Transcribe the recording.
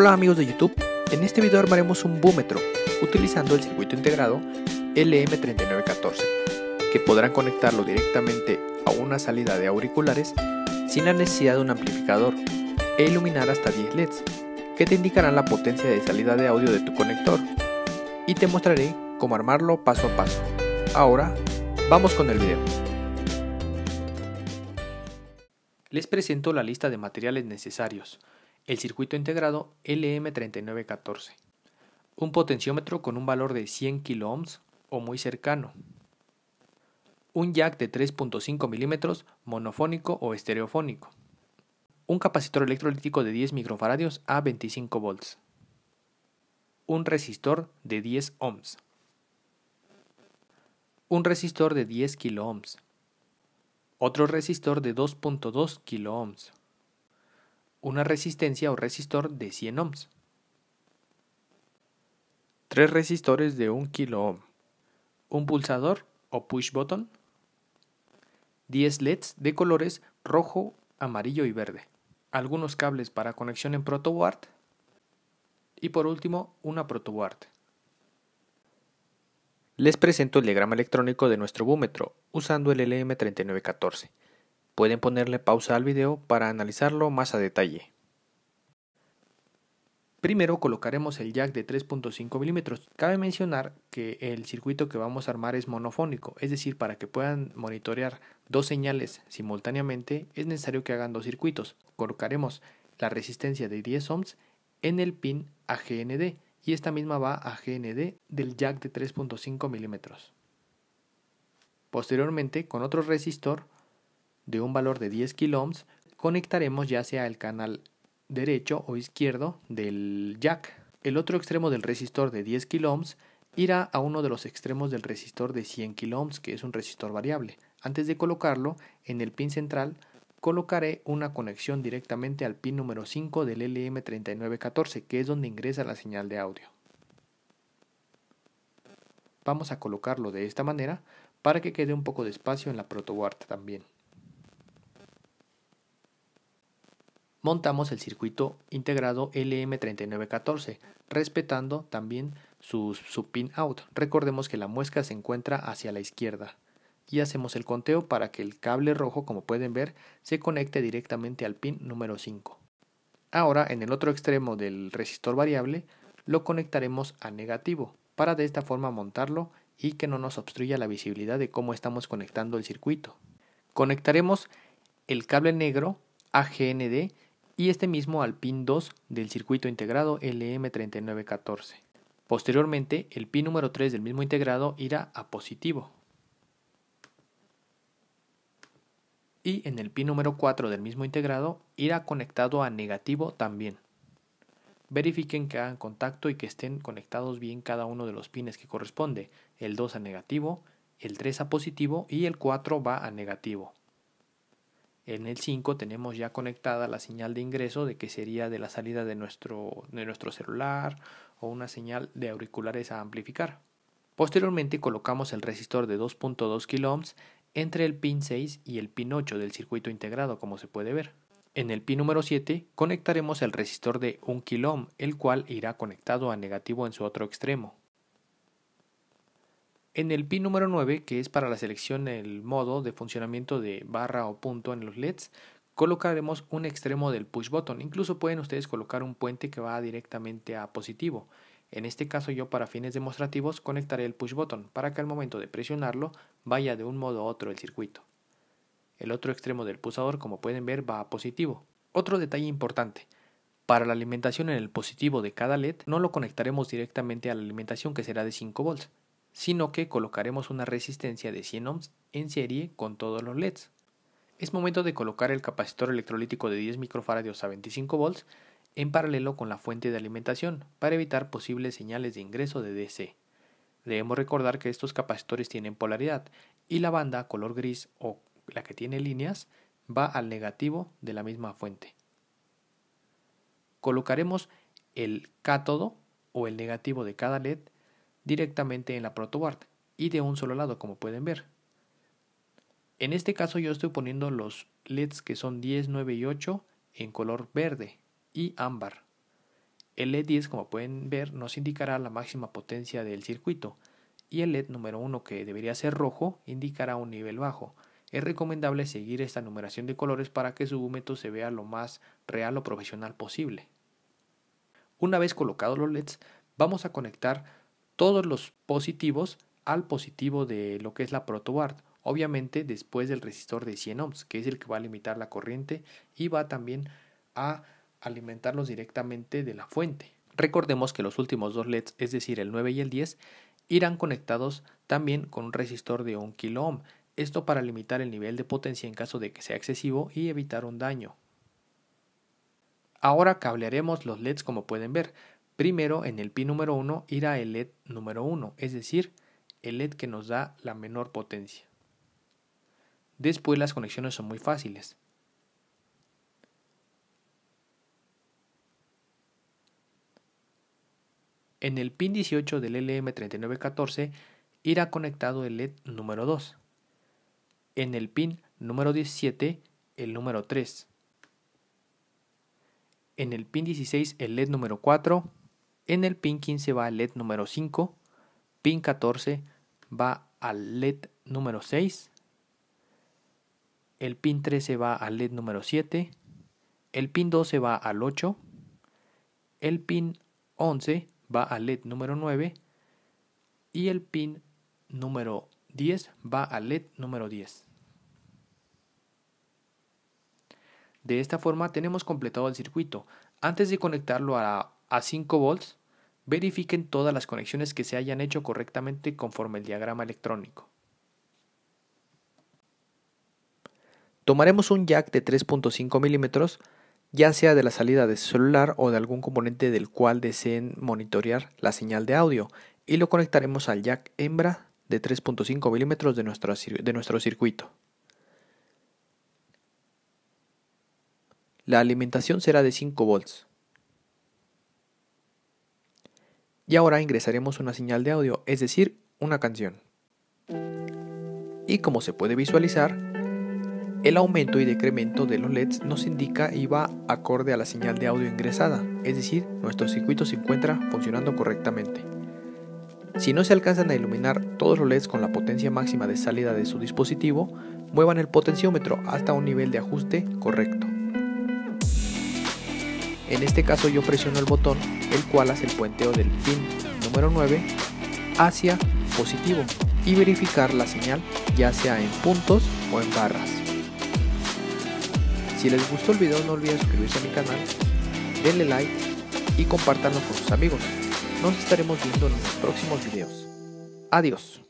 Hola amigos de YouTube, en este video armaremos un búmetro utilizando el circuito integrado LM3914 que podrán conectarlo directamente a una salida de auriculares sin la necesidad de un amplificador e iluminar hasta 10 LEDs que te indicarán la potencia de salida de audio de tu conector y te mostraré cómo armarlo paso a paso. Ahora vamos con el video. Les presento la lista de materiales necesarios el circuito integrado LM3914, un potenciómetro con un valor de 100 ohms o muy cercano, un jack de 3.5 milímetros monofónico o estereofónico, un capacitor electrolítico de 10 microfaradios a 25 volts, un resistor de 10 ohms, un resistor de 10 ohms, otro resistor de 2.2 ohms, una resistencia o resistor de 100 ohms, tres resistores de 1 kilo ohm. un pulsador o push button, 10 LEDs de colores rojo, amarillo y verde, algunos cables para conexión en protoboard y por último una protoboard. Les presento el diagrama electrónico de nuestro búmetro usando el LM3914. Pueden ponerle pausa al video para analizarlo más a detalle. Primero colocaremos el jack de 3.5 milímetros. Cabe mencionar que el circuito que vamos a armar es monofónico, es decir, para que puedan monitorear dos señales simultáneamente es necesario que hagan dos circuitos. Colocaremos la resistencia de 10 ohms en el pin AGND y esta misma va a GND del jack de 3.5 milímetros. Posteriormente, con otro resistor, de un valor de 10 kilo conectaremos ya sea el canal derecho o izquierdo del jack. El otro extremo del resistor de 10 kilo irá a uno de los extremos del resistor de 100 kilo que es un resistor variable. Antes de colocarlo en el pin central, colocaré una conexión directamente al pin número 5 del LM3914, que es donde ingresa la señal de audio. Vamos a colocarlo de esta manera para que quede un poco de espacio en la protoboard también. montamos el circuito integrado LM3914, respetando también su, pin out. Recordemos que la muesca se encuentra hacia la izquierda y hacemos el conteo para que el cable rojo, como pueden ver, se conecte directamente al pin número 5. Ahora, en el otro extremo del resistor variable, lo conectaremos a negativo, para de esta forma montarlo y que no nos obstruya la visibilidad de cómo estamos conectando el circuito. Conectaremos el cable negro a GND y este mismo al pin 2 del circuito integrado LM3914. Posteriormente, el pin número 3 del mismo integrado irá a positivo. Y en el pin número 4 del mismo integrado irá conectado a negativo también. Verifiquen que hagan contacto y que estén conectados bien cada uno de los pines que corresponde, el 2 a negativo, el 3 a positivo y el 4 va a negativo. En el 5 tenemos ya conectada la señal de ingreso de que sería de la salida de nuestro, de nuestro celular o una señal de auriculares a amplificar. Posteriormente colocamos el resistor de 2.2 kΩ entre el pin 6 y el pin 8 del circuito integrado como se puede ver. En el pin número 7 conectaremos el resistor de 1 kΩ, el cual irá conectado a negativo en su otro extremo. En el pin número 9, que es para la selección del modo de funcionamiento de barra o punto en los LEDs, colocaremos un extremo del push button. Incluso pueden ustedes colocar un puente que va directamente a positivo. En este caso yo para fines demostrativos conectaré el push button para que al momento de presionarlo vaya de un modo a otro el circuito. El otro extremo del pulsador como pueden ver va a positivo. Otro detalle importante. Para la alimentación en el positivo de cada LED no lo conectaremos directamente a la alimentación que será de 5 volts, sino que colocaremos una resistencia de 100 ohms en serie con todos los LEDs. Es momento de colocar el capacitor electrolítico de 10 microfaradios a 25 volts en paralelo con la fuente de alimentación para evitar posibles señales de ingreso de DC. Debemos recordar que estos capacitores tienen polaridad y la banda color gris o la que tiene líneas va al negativo de la misma fuente. Colocaremos el cátodo o el negativo de cada LED directamente en la protoboard y de un solo lado, como pueden ver. En este caso yo estoy poniendo los LEDs que son 10, 9 y 8 en color verde y ámbar. El LED 10, como pueden ver, nos indicará la máxima potencia del circuito y el LED número 1, que debería ser rojo, indicará un nivel bajo. Es recomendable seguir esta numeración de colores para que su húmeto se vea lo más real o profesional posible. Una vez colocados los LEDs, vamos a conectar todos los positivos al positivo de lo que es la protoboard. obviamente después del resistor de 100 ohms, que es el que va a limitar la corriente y va también a alimentarlos directamente de la fuente. Recordemos que los últimos dos LEDs, es decir, el 9 y el 10, irán conectados también con un resistor de 1 kilo ohm, esto para limitar el nivel de potencia en caso de que sea excesivo y evitar un daño. Ahora cablearemos los LEDs como pueden ver, Primero, en el pin número 1 irá el LED número 1, es decir, el LED que nos da la menor potencia. Después las conexiones son muy fáciles. En el pin 18 del LM3914 irá conectado el LED número 2. En el pin número 17 el número 3. En el pin 16 el LED número 4 en el pin 15 va al LED número 5, pin 14 va al LED número 6, el pin 13 va al LED número 7, el pin 12 va al 8, el pin 11 va al LED número 9 y el pin número 10 va al LED número 10. De esta forma tenemos completado el circuito. Antes de conectarlo a, 5 volts, verifiquen todas las conexiones que se hayan hecho correctamente conforme el diagrama electrónico. Tomaremos un jack de 3.5 milímetros, ya sea de la salida de celular o de algún componente del cual deseen monitorear la señal de audio, y lo conectaremos al jack hembra de 3.5 milímetros de nuestro, de nuestro circuito. La alimentación será de 5 volts. Y ahora ingresaremos una señal de audio, es decir, una canción. Y como se puede visualizar, el aumento y decremento de los LEDs nos indica y va acorde a la señal de audio ingresada, es decir, nuestro circuito se encuentra funcionando correctamente. Si no se alcanzan a iluminar todos los LEDs con la potencia máxima de salida de su dispositivo, muevan el potenciómetro hasta un nivel de ajuste correcto. En este caso yo presiono el botón, el cual hace el puenteo del pin número 9 hacia positivo y verificar la señal ya sea en puntos o en barras. Si les gustó el video no olviden suscribirse a mi canal, denle like y compartanlo con sus amigos. Nos estaremos viendo en los próximos videos. Adiós.